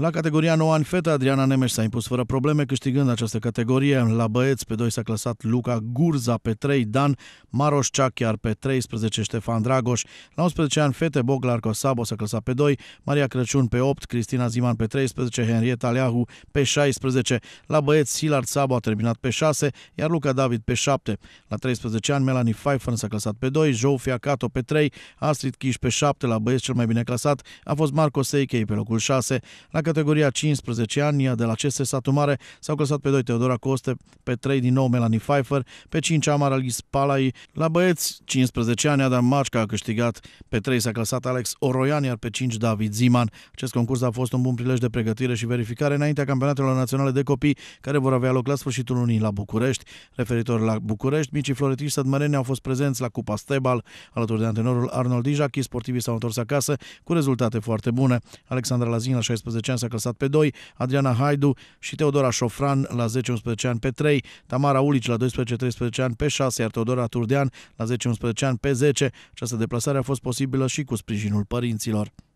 La categoria 9 ani fete, Adriana Nemes s-a impus fără probleme, câștigând această categorie. La băieți, pe 2 s-a clasat Luca Gurza, pe 3 Dan Maroșcea, chiar pe 13 Ștefan Dragoș. La 11 ani fete, Boglar Cosabo s-a clasat pe 2, Maria Crăciun pe 8, Cristina Ziman pe 13, Henrieta Leahu pe 16. La băieți, Silard Sabo a terminat pe 6, iar Luca David pe 7. La 13 ani, Melanie Pfeiffer s-a clasat pe 2, Joe Fiacato pe 3, Astrid Kish pe 7. La băieți, cel mai bine clasat a fost Marco Seichei pe locul 6. La categoria 15 ani, de la CS Satu Mare s-au clasat pe 2 Teodora Coste, pe 3 din nou Melanie Pfeiffer, pe 5 Amar Alice Palai. La băieți, 15 ani, Adam Mașca a câștigat, pe 3 s-a clasat Alex Oroian, iar pe 5 David Ziman. Acest concurs a fost un bun prilej de pregătire și verificare înaintea campionatelor naționale de copii care vor avea loc la sfârșitul lunii la București. Referitor la București, micii floretiști sădmăreni au fost prezenți la Cupa Stebal, alături de antenorul Arnold Ijachi, sportivii s-au întors acasă cu rezultate foarte bune. Alexandra Lazin la 16 ani s-a clasat pe 2, Adriana Haidu și Teodora Șofran la 10-11 ani pe 3, Tamara Ulici la 12-13 ani pe 6, iar Teodora Turdean la 10-11 ani pe 10. Această deplasare a fost posibilă și cu sprijinul părinților.